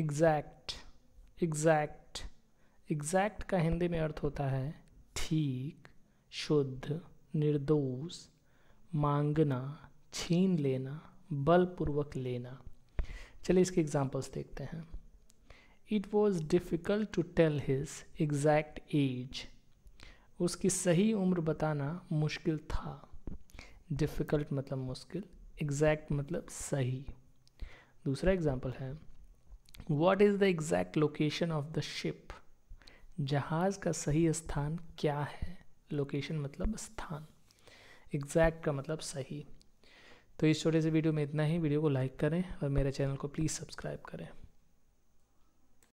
exact exact exact का हिंदी में अर्थ होता है ठीक शुद्ध निर्दोष मांगना छीन लेना बलपूर्वक लेना चलिए इसके एग्जाम्पल्स देखते हैं it was difficult to tell his exact age उसकी सही उम्र बताना मुश्किल था डिफ़िकल्ट मतलब मुश्किल एग्जैक्ट मतलब सही दूसरा एग्जाम्पल है what is the exact location of the ship जहाज़ का सही स्थान क्या है लोकेशन मतलब स्थान एग्जैक्ट का मतलब सही तो इस छोटे से वीडियो में इतना ही वीडियो को लाइक करें और मेरे चैनल को प्लीज़ सब्सक्राइब करें